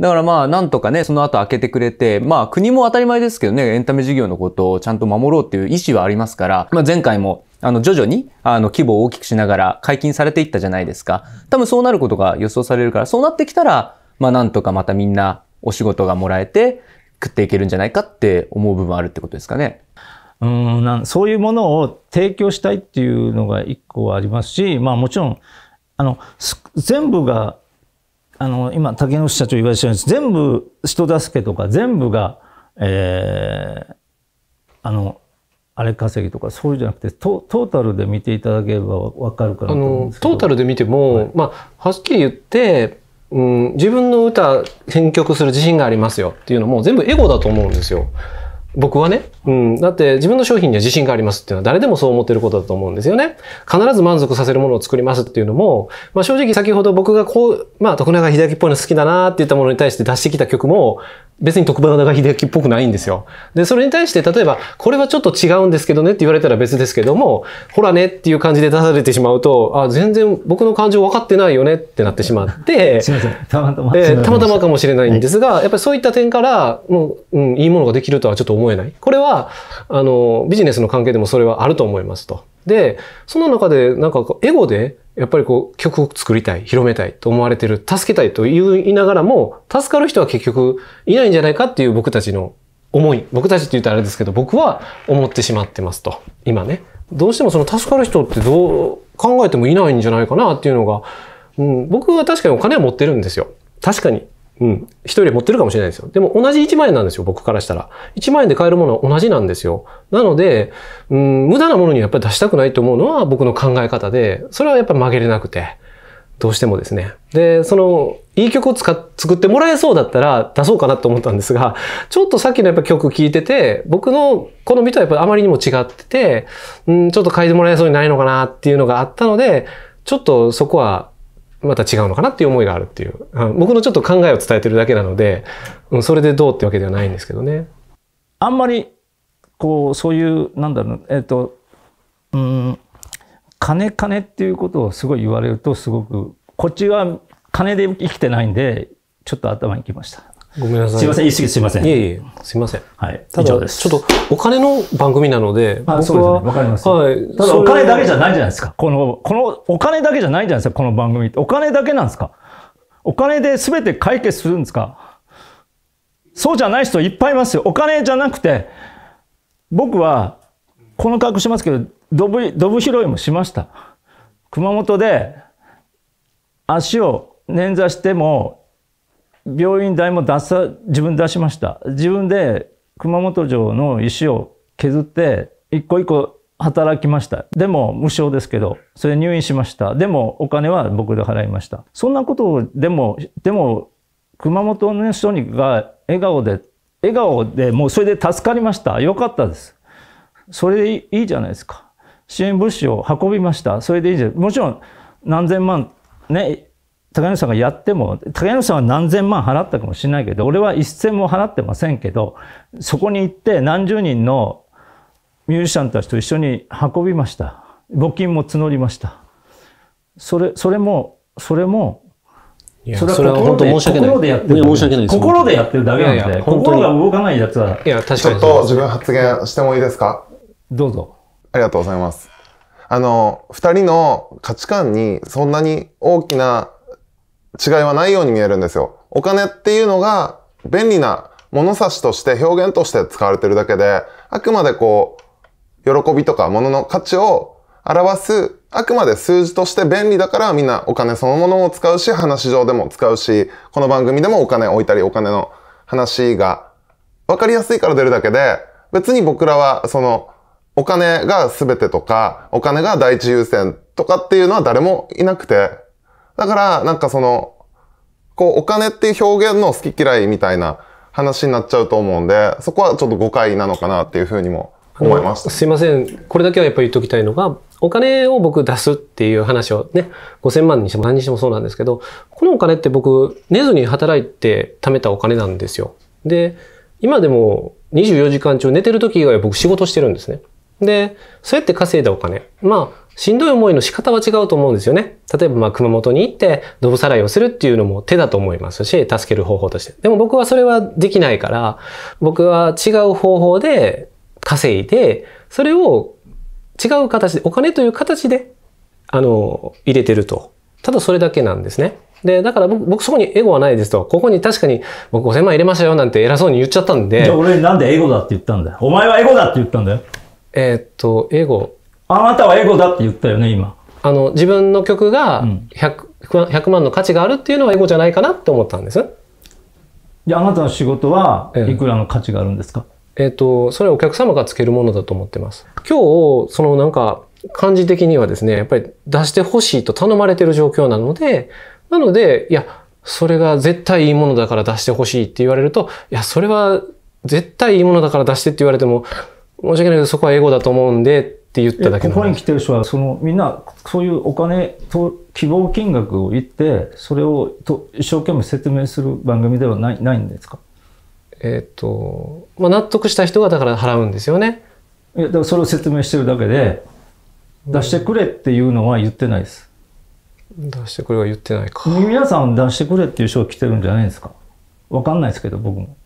だからまあ、なんとかね、その後開けてくれて、まあ、国も当たり前ですけどね、エンタメ事業のことをちゃんと守ろうっていう意思はありますから、まあ前回も、あの、徐々に、あの、規模を大きくしながら解禁されていったじゃないですか。多分そうなることが予想されるから、そうなってきたら、まあなんとかまたみんなお仕事がもらえて、食っていけるんじゃないかって思う部分あるってことですかね。うんなんそういうものを提供したいっていうのが一個ありますし、まあもちろん、あの、全部があの、今、竹野内社長言われてるんです。全部、人助けとか、全部が、えー、あの、あれ稼ぎとかそうじゃなくてトトータルで見ていただければわかるかなと思うトータルで見ても、はい、まあはっきり言って、うん、自分の歌編曲する自信がありますよっていうのも全部エゴだと思うんですよ。僕はね、うん。だって自分の商品には自信がありますっていうのは誰でもそう思ってることだと思うんですよね。必ず満足させるものを作りますっていうのも、まあ正直先ほど僕がこう、まあ徳永秀明っぽいの好きだなって言ったものに対して出してきた曲も、別に徳永秀明っぽくないんですよ。で、それに対して例えば、これはちょっと違うんですけどねって言われたら別ですけども、ほらねっていう感じで出されてしまうと、あ、全然僕の感情分かってないよねってなってしまって、すいません。たまたま。えー、たまたまかもしれないんですが、はい、やっぱりそういった点から、もう、うん、いいものができるとはちょっと思思えない。これは、あの、ビジネスの関係でもそれはあると思いますと。で、その中で、なんか、エゴで、やっぱりこう、曲を作りたい、広めたいと思われてる、助けたいと言いながらも、助かる人は結局いないんじゃないかっていう僕たちの思い。僕たちって言うとあれですけど、僕は思ってしまってますと。今ね。どうしてもその助かる人ってどう考えてもいないんじゃないかなっていうのが、うん、僕は確かにお金は持ってるんですよ。確かに。うん、一人で持ってるかもしれないですよ。でも同じ1万円なんですよ、僕からしたら。1万円で買えるものは同じなんですよ。なので、うん、無駄なものにやっぱり出したくないと思うのは僕の考え方で、それはやっぱ曲げれなくて、どうしてもですね。で、その、いい曲を使っ作ってもらえそうだったら出そうかなと思ったんですが、ちょっとさっきのやっぱ曲聴いてて、僕の好みとはやっぱりあまりにも違ってて、うん、ちょっと書いてもらえそうにないのかなっていうのがあったので、ちょっとそこはまた違うのかなっていう思いがあるっていう僕のちょっと考えを伝えてるだけなのでそれでどうってわけではないんですけどね。あんまりこうそういうなんだろうえっ、ー、とうん金金っていうことをすごい言われるとすごくこっちは金で生きてないんでちょっと頭にきました。ごめんなさい。すいません、言い過ぎすいません。いえいえ、すいません。はい。以上です。ちょっと、お金の番組なので、あそうですね。わかります。はい。ただ、お金だけじゃないじゃないですか。この、この、お金だけじゃないじゃないですか、この番組って。お金だけなんですかお金で全て解決するんですかそうじゃない人いっぱいいますよ。お金じゃなくて、僕は、この格好しますけど、ドブ、ドブ拾いもしました。熊本で、足を捻挫しても、病院代も出さ、自分出しました。自分で熊本城の石を削って、一個一個働きました。でも無償ですけど、それ入院しました。でもお金は僕で払いました。そんなことでも、でも熊本の人にが笑顔で、笑顔でもうそれで助かりました。よかったです。それでいいじゃないですか。支援物資を運びました。それでいいじゃん。もちろん何千万ね、高柳さんがやっても、高柳さんは何千万払ったかもしれないけど、俺は一銭も払ってませんけど、そこに行って何十人のミュージシャンたちと一緒に運びました。募金も募りました。それ、それも、それも、それは本当心でやってる。申し訳ないです。心でやってるだけなんで、いやいや心が動かないやつは。いや、確かに。ちょっと自分発言してもいいですかどうぞ。ありがとうございます。あの、二人の価値観にそんなに大きな違いはないように見えるんですよ。お金っていうのが便利な物差しとして表現として使われてるだけで、あくまでこう、喜びとか物の価値を表す、あくまで数字として便利だからみんなお金そのものを使うし、話上でも使うし、この番組でもお金置いたりお金の話が分かりやすいから出るだけで、別に僕らはそのお金が全てとか、お金が第一優先とかっていうのは誰もいなくて、だから、なんかその、こう、お金っていう表現の好き嫌いみたいな話になっちゃうと思うんで、そこはちょっと誤解なのかなっていうふうにも思いました。すいません。これだけはやっぱり言っときたいのが、お金を僕出すっていう話をね、5000万にしても何にしてもそうなんですけど、このお金って僕、寝ずに働いて貯めたお金なんですよ。で、今でも24時間中寝てる時以外は僕仕事してるんですね。で、そうやって稼いだお金。まあ、しんどい思いの仕方は違うと思うんですよね。例えば、まあ、熊本に行って、ドブさらいをするっていうのも手だと思いますし、助ける方法として。でも僕はそれはできないから、僕は違う方法で稼いで、それを違う形で、お金という形で、あの、入れてると。ただそれだけなんですね。で、だから僕、僕そこにエゴはないですと、ここに確かに僕5000万入れましたよなんて偉そうに言っちゃったんで。じゃあ俺なんでエゴだって言ったんだよ。お前はエゴだって言ったんだよ。えー、っと、エゴ。あなたはエゴだって言ったよね、今。あの、自分の曲が 100,、うん、100万の価値があるっていうのはエゴじゃないかなって思ったんです。いや、あ、なたの仕事はいくらの価値があるんですか、えっ、と、それはお客様がつけるものだと思ってます。今日、そのなんか、感じ的にはですね、やっぱり出してほしいと頼まれてる状況なので、なので、いや、それが絶対いいものだから出してほしいって言われると、いや、それは絶対いいものだから出してって言われても、申し訳ないけどそこはエゴだと思うんでって言っただけここに来てる人はそのみんなそういうお金と希望金額を言ってそれをと一生懸命説明する番組ではないないんですかえっ、と、まあ、納得した人がだから払うんですよね。いやだからそれを説明してるだけで、出してくれっていうのは言ってないです。うん、出してくれは言ってないか。皆さん出してくれっていう人が来てるんじゃないですか。わかんないですけど僕も。